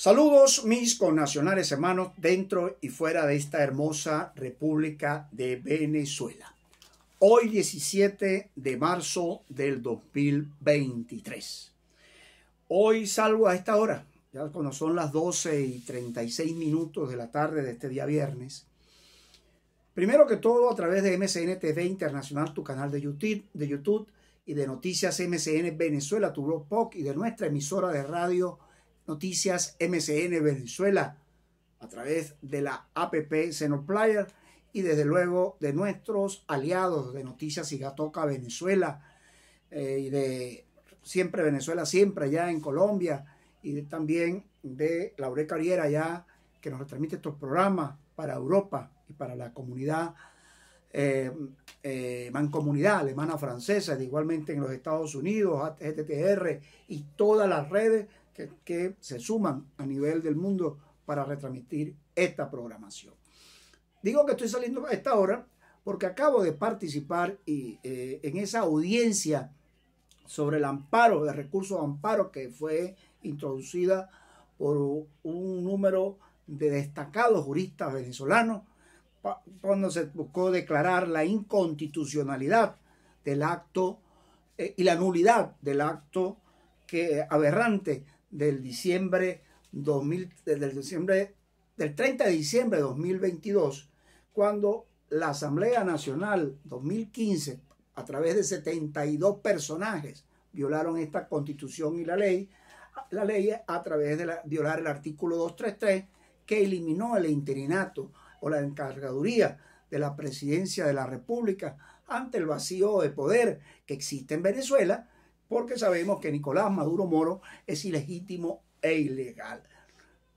Saludos mis connacionales hermanos dentro y fuera de esta hermosa República de Venezuela. Hoy 17 de marzo del 2023. Hoy salgo a esta hora, ya cuando son las 12 y 36 minutos de la tarde de este día viernes. Primero que todo a través de MCN TV Internacional, tu canal de YouTube, de YouTube y de Noticias MCN Venezuela, tu blog POC y de nuestra emisora de radio Noticias MCN Venezuela, a través de la APP Xenoplayer y desde luego de nuestros aliados de Noticias Sigatoca Venezuela eh, y de Siempre Venezuela, siempre allá en Colombia y también de Laure Carriera allá que nos transmite estos programas para Europa y para la comunidad eh, eh, mancomunidad alemana francesa, igualmente en los Estados Unidos, ATTR, y todas las redes que, se suman a nivel del mundo para retransmitir esta programación. Digo que estoy saliendo a esta hora porque acabo de participar eh, en esa audiencia sobre el amparo, de recurso de amparo que fue introducida por un número de destacados juristas venezolanos cuando se buscó declarar la inconstitucionalidad del acto eh, y la nulidad del acto que, aberrante del diciembre del diciembre del 30 de diciembre de 2022, cuando la Asamblea Nacional 2015, a través de 72 personajes, violaron esta constitución y la ley, la ley a través de violar el artículo 233 que eliminó el interinato o la encargaduría de la presidencia de la República ante el vacío de poder que existe en Venezuela porque sabemos que Nicolás Maduro Moro es ilegítimo e ilegal,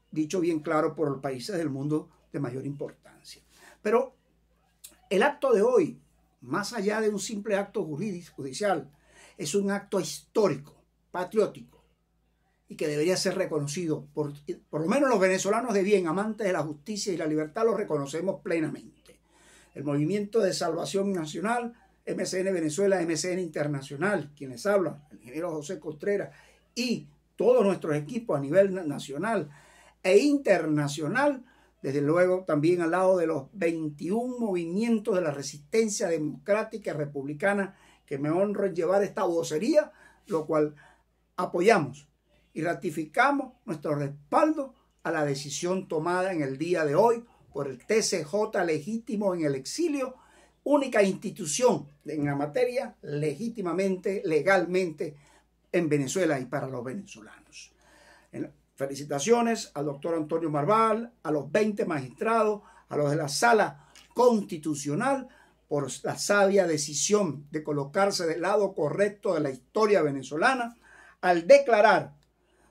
dicho bien claro por los países del mundo de mayor importancia. Pero el acto de hoy, más allá de un simple acto judicial, es un acto histórico, patriótico, y que debería ser reconocido, por, por lo menos los venezolanos de bien, amantes de la justicia y la libertad, lo reconocemos plenamente. El movimiento de salvación nacional MCN Venezuela, MCN Internacional, quienes hablan, el ingeniero José Contreras, y todos nuestros equipos a nivel nacional e internacional, desde luego también al lado de los 21 movimientos de la resistencia democrática republicana que me honro llevar esta vocería, lo cual apoyamos y ratificamos nuestro respaldo a la decisión tomada en el día de hoy por el TCJ legítimo en el exilio única institución en la materia legítimamente, legalmente en Venezuela y para los venezolanos. Felicitaciones al doctor Antonio Marval, a los 20 magistrados, a los de la sala constitucional por la sabia decisión de colocarse del lado correcto de la historia venezolana al declarar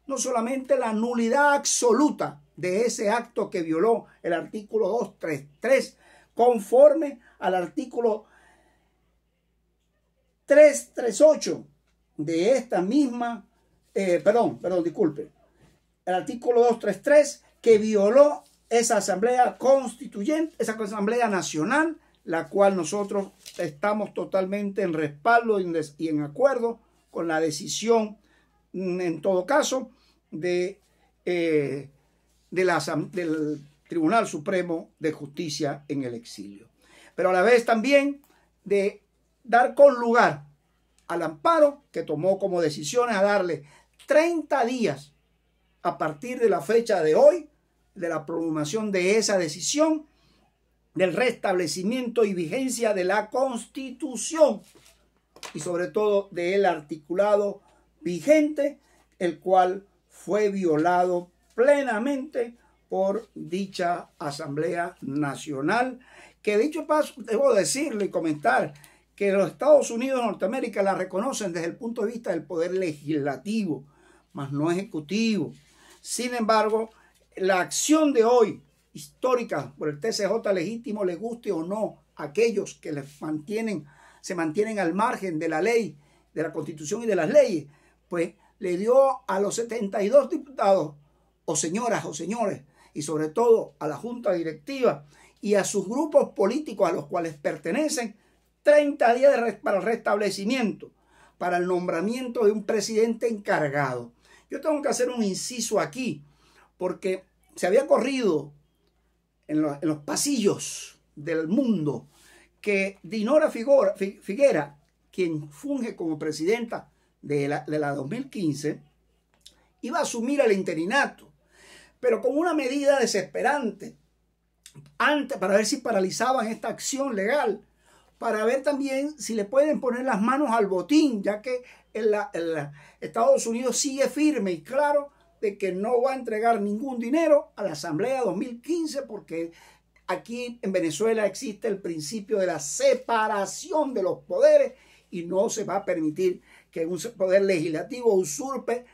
no solamente la nulidad absoluta de ese acto que violó el artículo 233 conforme al artículo 338 de esta misma, eh, perdón, perdón, disculpe, el artículo 233 que violó esa asamblea constituyente, esa asamblea nacional, la cual nosotros estamos totalmente en respaldo y en acuerdo con la decisión, mm, en todo caso, de, eh, de la, del Tribunal Supremo de Justicia en el exilio pero a la vez también de dar con lugar al amparo que tomó como decisión a darle 30 días a partir de la fecha de hoy, de la promulgación de esa decisión, del restablecimiento y vigencia de la Constitución y sobre todo del articulado vigente, el cual fue violado plenamente por dicha Asamblea Nacional que dicho paso, debo decirle y comentar que los Estados Unidos de Norteamérica la reconocen desde el punto de vista del poder legislativo, más no ejecutivo. Sin embargo, la acción de hoy, histórica por el TCJ legítimo, le guste o no, a aquellos que le mantienen, se mantienen al margen de la ley, de la constitución y de las leyes, pues le dio a los 72 diputados, o señoras o señores, y sobre todo a la junta directiva y a sus grupos políticos a los cuales pertenecen 30 días para el restablecimiento, para el nombramiento de un presidente encargado. Yo tengo que hacer un inciso aquí, porque se había corrido en, los pasillos del mundo que Dinora Figuera, quien funge como presidenta de la, de la 2015, iba a asumir el interinato, pero con una medida desesperante antes, para ver si paralizaban esta acción legal, para ver también si le pueden poner las manos al botín, ya que el Estados Unidos sigue firme y claro de que no va a entregar ningún dinero a la Asamblea 2015 porque aquí en Venezuela existe el principio de la separación de los poderes y no se va a permitir que un poder legislativo usurpe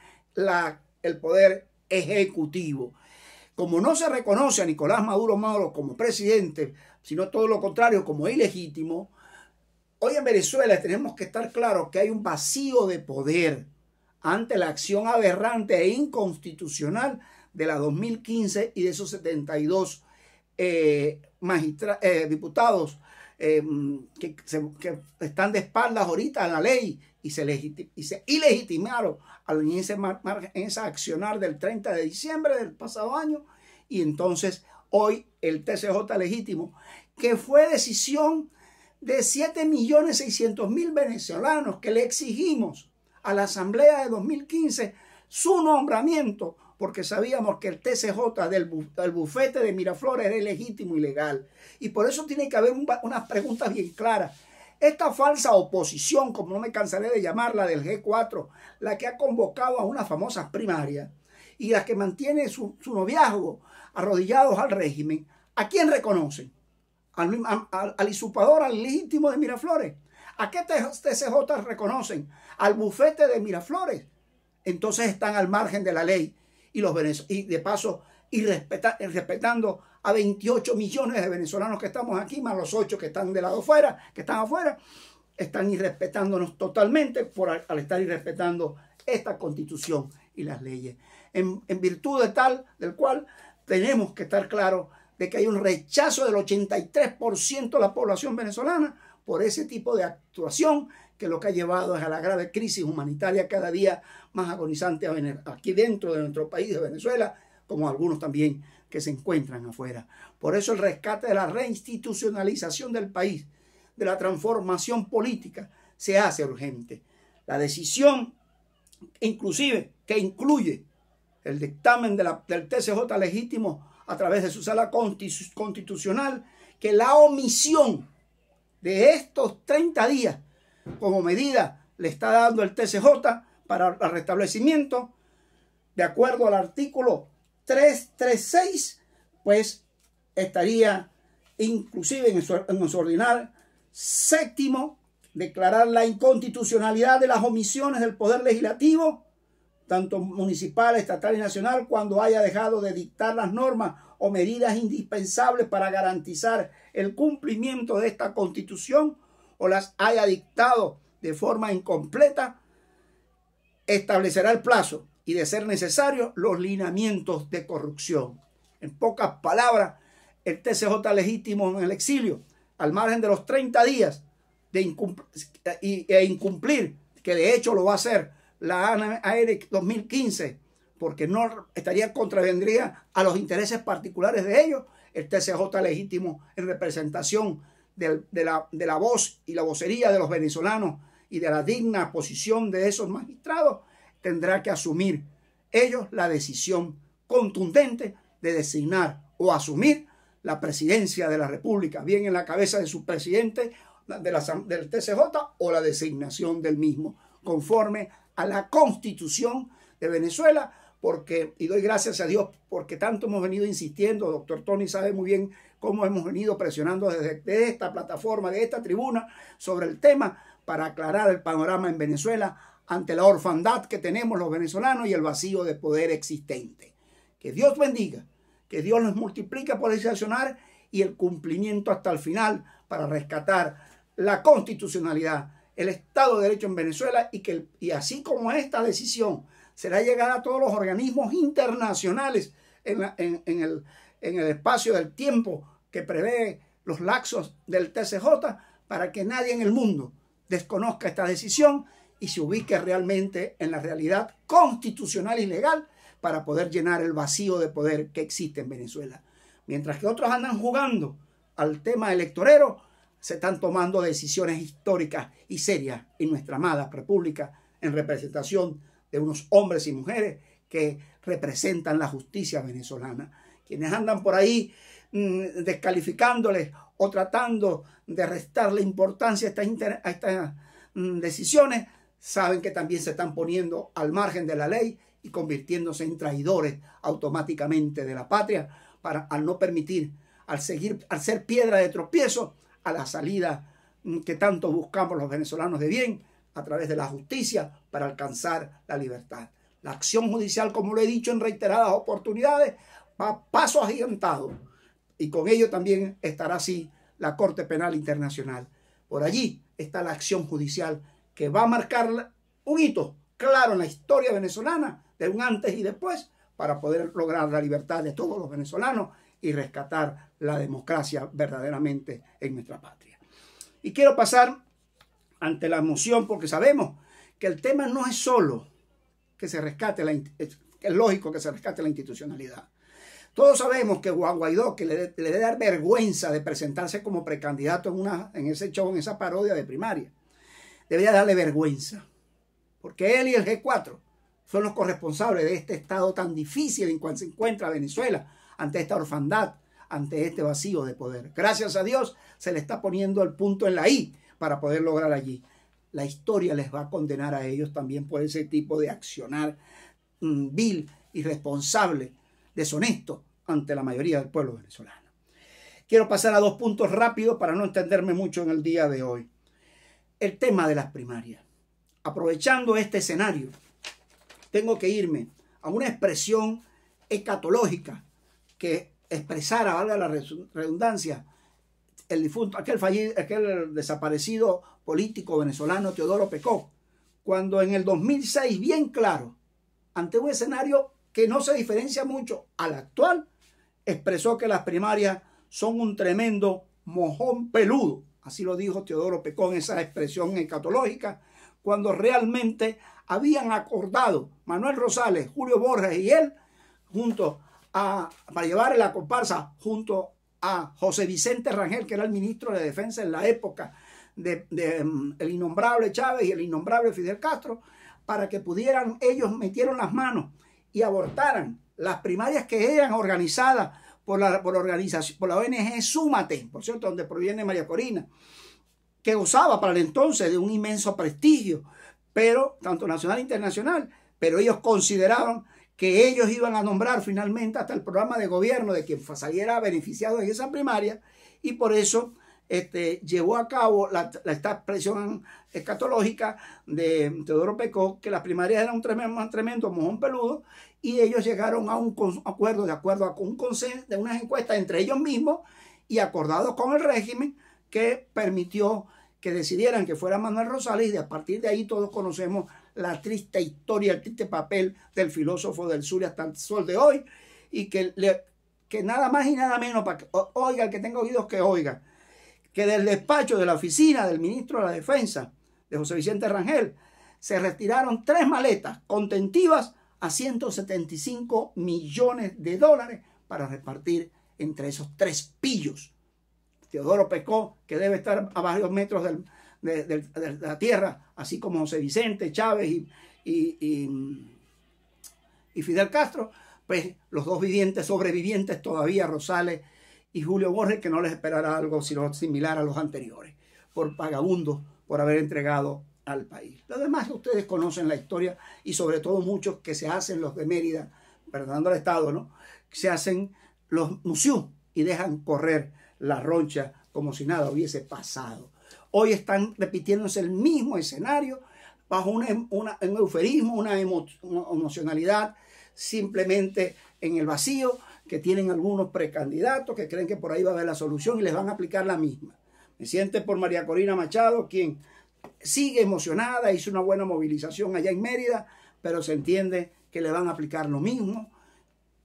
el poder ejecutivo. Como no se reconoce a Nicolás Maduro Mauro como presidente, sino todo lo contrario, como ilegítimo, hoy en Venezuela tenemos que estar claros que hay un vacío de poder ante la acción aberrante e inconstitucional de la 2015 y de esos 72 eh, eh, diputados Em, que, están de espaldas ahorita a la ley y se, y se ilegitimaron al en esa accionar del 30 de diciembre del pasado año y entonces hoy el TCJ legítimo, que fue decisión de 7.600.000 venezolanos que le exigimos a la Asamblea de 2015 su nombramiento porque sabíamos que el TCJ del, del bufete de Miraflores era legítimo y legal. Y por eso tiene que haber unas preguntas bien claras. Esta falsa oposición, como no me cansaré de llamarla, del G4, la que ha convocado a unas famosas primarias y la que mantiene su, noviazgo arrodillados al régimen, ¿a quién reconocen? ¿Al, al, al legítimo de Miraflores? ¿A qué TCJ reconocen? Al bufete de Miraflores. Entonces están al margen de la ley y los y de paso y respetando a 28 millones de venezolanos que estamos aquí, más los 8 que están de lado afuera, que están afuera, están irrespetándonos totalmente por al, estar irrespetando esta constitución y las leyes. En, en, virtud de tal, del cual tenemos que estar claros de que hay un rechazo del 83% de la población venezolana por ese tipo de actuación que lo que ha llevado es a la grave crisis humanitaria cada día más agonizante aquí dentro de nuestro país de Venezuela, como algunos también que se encuentran afuera. Por eso el rescate de la reinstitucionalización del país, de la transformación política, se hace urgente. La decisión, inclusive, que incluye el dictamen de del TCJ legítimo a través de su sala constitucional, que la omisión de estos 30 días como medida le está dando el TCJ para el restablecimiento, de acuerdo al artículo 336, pues estaría inclusive en su, en séptimo declarar la inconstitucionalidad de las omisiones del Poder Legislativo, tanto municipal, estatal y nacional, cuando haya dejado de dictar las normas o medidas indispensables para garantizar el cumplimiento de esta constitución o las haya dictado de forma incompleta, establecerá el plazo y, de ser necesario, los lineamientos de corrupción. En pocas palabras, el TCJ legítimo en el exilio, al margen de los 30 días de e incumplir, que de hecho lo va a hacer la mil 2015, porque no estaría contravendría a los intereses particulares de ellos, el TCJ legítimo en representación de, la, voz y la vocería de los venezolanos y de la digna posición de esos magistrados, tendrá que asumir ellos la decisión contundente de designar o asumir la presidencia de la República, bien en la cabeza de su presidente de del TCJ o la designación del mismo, conforme a la constitución de Venezuela, porque, y doy gracias a Dios, porque tanto hemos venido insistiendo, doctor Tony sabe muy bien cómo hemos venido presionando desde, esta plataforma, de esta tribuna, sobre el tema para aclarar el panorama en Venezuela ante la orfandad que tenemos los venezolanos y el vacío de poder existente. Que Dios bendiga, que Dios nos multiplica por desaccionar y el cumplimiento hasta el final para rescatar la constitucionalidad, el Estado de Derecho en Venezuela y, que, y así como esta decisión será llegar a todos los organismos internacionales en, en el espacio del tiempo que prevé los laxos del TCJ para que nadie en el mundo desconozca esta decisión y se ubique realmente en la realidad constitucional y legal para poder llenar el vacío de poder que existe en Venezuela. Mientras que otros andan jugando al tema electorero, se están tomando decisiones históricas y serias en nuestra amada República en representación de unos hombres y mujeres que representan la justicia venezolana, quienes andan por ahí mm, descalificándoles o tratando de restarle importancia a estas, mm, decisiones, saben que también se están poniendo al margen de la ley y convirtiéndose en traidores automáticamente de la patria para, al no permitir, al seguir, al ser piedra de tropiezo a la salida mm, que tanto buscamos los venezolanos de bien a través de la justicia para alcanzar la libertad. La acción judicial, como lo he dicho en reiteradas oportunidades, va a paso agigantado y con ello también estará así la Corte Penal Internacional. Por allí está la acción judicial que va a marcar un hito claro en la historia venezolana de un antes y después para poder lograr la libertad de todos los venezolanos y rescatar la democracia verdaderamente en nuestra patria. Y quiero pasar ante la moción, porque sabemos que el tema no es solo que se rescate la, es lógico que se rescate la institucionalidad. Todos sabemos que Juan Guaidó, que le, debe dar vergüenza de presentarse como precandidato en, una, en ese show, en esa parodia de primaria, debería darle vergüenza, porque él y el G4 son los corresponsables de este estado tan difícil en cual se encuentra Venezuela, ante esta orfandad, ante este vacío de poder. Gracias a Dios se le está poniendo el punto en la I para poder lograr allí. La historia les va a condenar a ellos también por ese tipo de accionar mm, vil, irresponsable, deshonesto ante la mayoría del pueblo venezolano. Quiero pasar a dos puntos rápidos para no entenderme mucho en el día de hoy. El tema de las primarias. Aprovechando este escenario, tengo que irme a una expresión escatológica que expresara, valga la redundancia, el difunto, aquel, desaparecido político venezolano Teodoro Pecó, cuando en el 2006, bien claro, ante un escenario que no se diferencia mucho al actual, expresó que las primarias son un tremendo mojón peludo. Así lo dijo Teodoro Pecón, en esa expresión encatológica cuando realmente habían acordado Manuel Rosales, Julio Borges y él, junto a, para llevar la comparsa junto a José Vicente Rangel, que era el ministro de Defensa en la época del de, em, innombrable Chávez y el innombrable Fidel Castro, para que pudieran, ellos metieron las manos y abortaran las primarias que eran organizadas por la, organización, por la ONG Súmate, por cierto, donde proviene María Corina, que gozaba para el entonces de un inmenso prestigio, pero tanto nacional e internacional, pero ellos consideraban que ellos iban a nombrar finalmente hasta el programa de gobierno de quien saliera beneficiado en esa primaria y por eso este, llevó a cabo la, esta expresión escatológica de Teodoro Pecó, que las primarias eran un tremendo, mojón peludo, y ellos llegaron a un acuerdo, de acuerdo a un consenso de unas encuestas entre ellos mismos y acordados con el régimen que permitió que decidieran que fuera Manuel Rosales y de, a partir de ahí todos conocemos la triste historia, el triste papel del filósofo del sur hasta el sol de hoy, y que, nada más y nada menos, para que, oiga, el que tenga oídos que oiga, que del despacho de la oficina del ministro de la Defensa, de José Vicente Rangel, se retiraron tres maletas contentivas a 175 millones de dólares para repartir entre esos tres pillos. Teodoro Pecó, que debe estar a varios metros del, de, la tierra, así como José Vicente, Chávez y, y, Fidel Castro, pues los dos vivientes, sobrevivientes todavía, Rosales y Julio Borges, que no les esperará algo sino similar a los anteriores, por vagabundos, por haber entregado al país. además demás ustedes conocen la historia y sobre todo muchos que se hacen los de Mérida, perdonando al Estado, ¿no? Se hacen los museos y dejan correr la roncha como si nada hubiese pasado. Hoy están repitiéndose el mismo escenario bajo un euferismo, una, emocionalidad simplemente en el vacío que tienen algunos precandidatos que creen que por ahí va a haber la solución y les van a aplicar la misma. Me siento por María Corina Machado, quien sigue emocionada, hizo una buena movilización allá en Mérida, pero se entiende que le van a aplicar lo mismo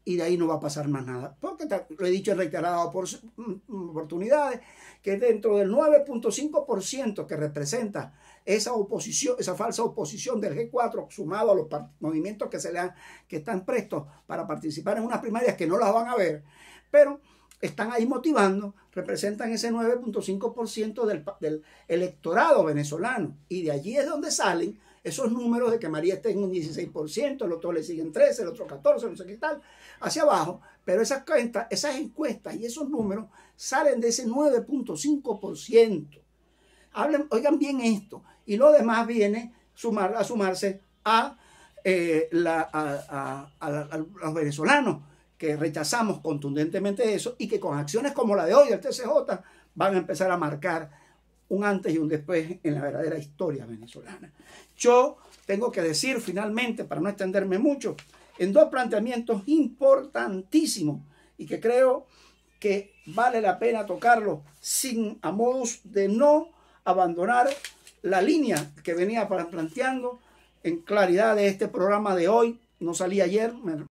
y de ahí no va a pasar más nada. Porque lo he dicho en reiteradas mm, mm, oportunidades, que dentro del 9.5% que representa esa oposición, esa falsa oposición del G4 sumado a los movimientos que, se le han, que están prestos para participar en unas primarias que no las van a ver, pero están ahí motivando, representan ese 9.5% del, del electorado venezolano. Y de allí es donde salen esos números de que María está en un 16%, el otro le siguen 13, el otro 14, no sé qué tal, hacia abajo, pero esas, cuentas, esas encuestas y esos números salen de ese 9.5%. Hablen, oigan bien esto, y lo demás viene a sumarse eh, a, los venezolanos que rechazamos contundentemente eso y que con acciones como la de hoy el TCJ van a empezar a marcar un antes y un después en la verdadera historia venezolana. Yo tengo que decir finalmente, para no extenderme mucho, en dos planteamientos importantísimos y que creo que vale la pena tocarlos sin a modos de no abandonar la línea que venía planteando en claridad de este programa de hoy. No salí ayer, me...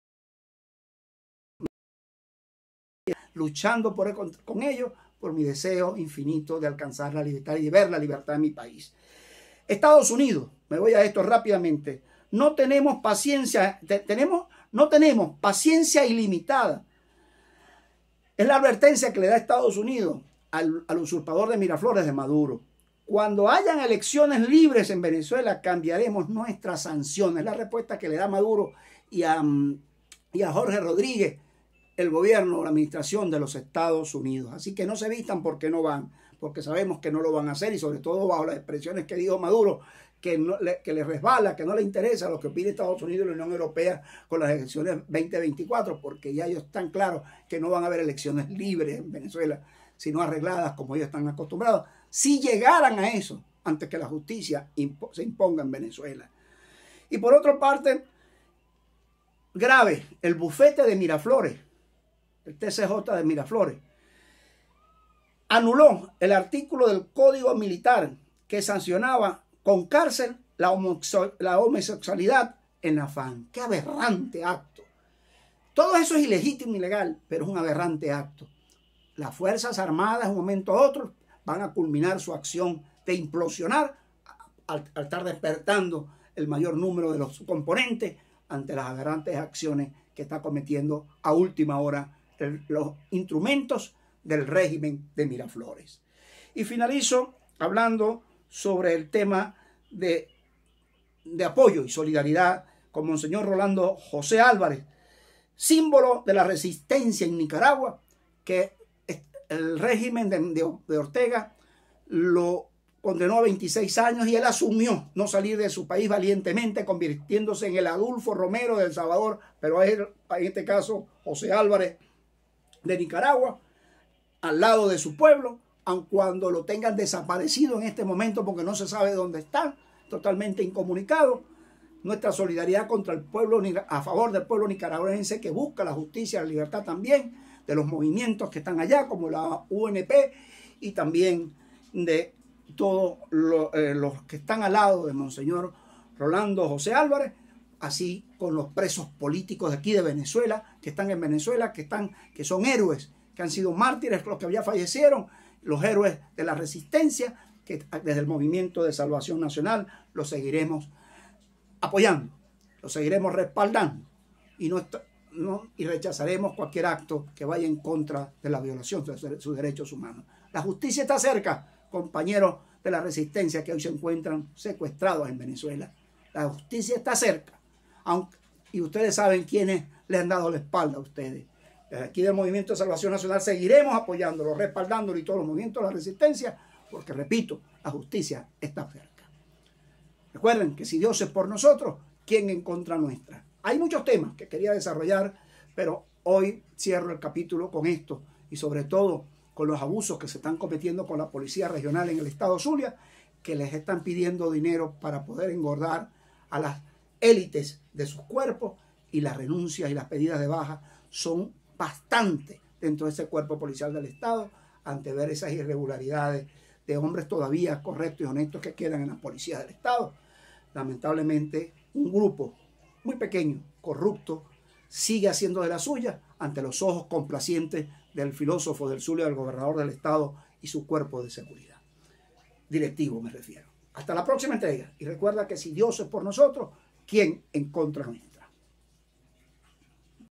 luchando por, con, con ellos por mi deseo infinito de alcanzar la libertad y de ver la libertad en mi país. Estados Unidos, me voy a esto rápidamente, no tenemos paciencia, tenemos, no tenemos paciencia ilimitada. Es la advertencia que le da Estados Unidos al, usurpador de Miraflores de Maduro. Cuando hayan elecciones libres en Venezuela, cambiaremos nuestras sanciones. La respuesta que le da Maduro y mm, y a Jorge Rodríguez el gobierno o la administración de los Estados Unidos. Así que no se vistan porque no van, porque sabemos que no lo van a hacer y sobre todo bajo las expresiones que dijo Maduro, que, no, le, resbala, que no le interesa lo que pide Estados Unidos y la Unión Europea con las elecciones 2024, porque ya ellos están claros que no van a haber elecciones libres en Venezuela, sino arregladas como ellos están acostumbrados. Si llegaran a eso, antes que la justicia se imponga en Venezuela. Y por otra parte, grave, el bufete de Miraflores el TCJ de Miraflores, anuló el artículo del Código Militar que sancionaba con cárcel la, homosexualidad en afán. ¡Qué aberrante acto! Todo eso es ilegítimo y ilegal, pero es un aberrante acto. Las Fuerzas Armadas, en un momento a otro, van a culminar su acción de implosionar al, al estar despertando el mayor número de los componentes ante las aberrantes acciones que está cometiendo a última hora los instrumentos del régimen de Miraflores. Y finalizo hablando sobre el tema de, de apoyo y solidaridad con Monseñor Rolando José Álvarez, símbolo de la resistencia en Nicaragua que el régimen de, Ortega lo condenó a 26 años y él asumió no salir de su país valientemente, convirtiéndose en el Adulfo Romero del Salvador, pero en este caso José Álvarez de Nicaragua, al lado de su pueblo, aun cuando lo tengan desaparecido en este momento porque no se sabe dónde está, totalmente incomunicado. Nuestra solidaridad contra el pueblo, a favor del pueblo nicaragüense que busca la justicia, la libertad también, de los movimientos que están allá, como la UNP y también de todos eh, los que están al lado de Monseñor Rolando José Álvarez, así con los presos políticos de aquí de Venezuela que están en Venezuela, que, están, que son héroes, que han sido mártires, los que ya fallecieron, los héroes de la resistencia, que desde el Movimiento de Salvación Nacional los seguiremos apoyando, los seguiremos respaldando y, no, y rechazaremos cualquier acto que vaya en contra de la violación de sus derechos humanos. La justicia está cerca, compañeros de la resistencia que hoy se encuentran secuestrados en Venezuela. La justicia está cerca. y ustedes saben quiénes le han dado la espalda a ustedes. Desde aquí del Movimiento de Salvación Nacional seguiremos apoyándolo, respaldándolo y todos los movimientos de la resistencia, porque repito, la justicia está cerca. Recuerden que si Dios es por nosotros, ¿quién en contra nuestra? Hay muchos temas que quería desarrollar, pero hoy cierro el capítulo con esto y sobre todo con los abusos que se están cometiendo con la policía regional en el estado Zulia, que les están pidiendo dinero para poder engordar a las élites de sus cuerpos y las renuncias y las pedidas de baja son bastante dentro de ese cuerpo policial del Estado ante ver esas irregularidades de hombres todavía correctos y honestos que quedan en la policía del Estado. Lamentablemente, un grupo muy pequeño, corrupto, sigue haciendo de la suya ante los ojos complacientes del filósofo del Zulio, del gobernador del Estado y su cuerpo de seguridad. Directivo me refiero. Hasta la próxima entrega. Y recuerda que si Dios es por nosotros, ¿quién en contra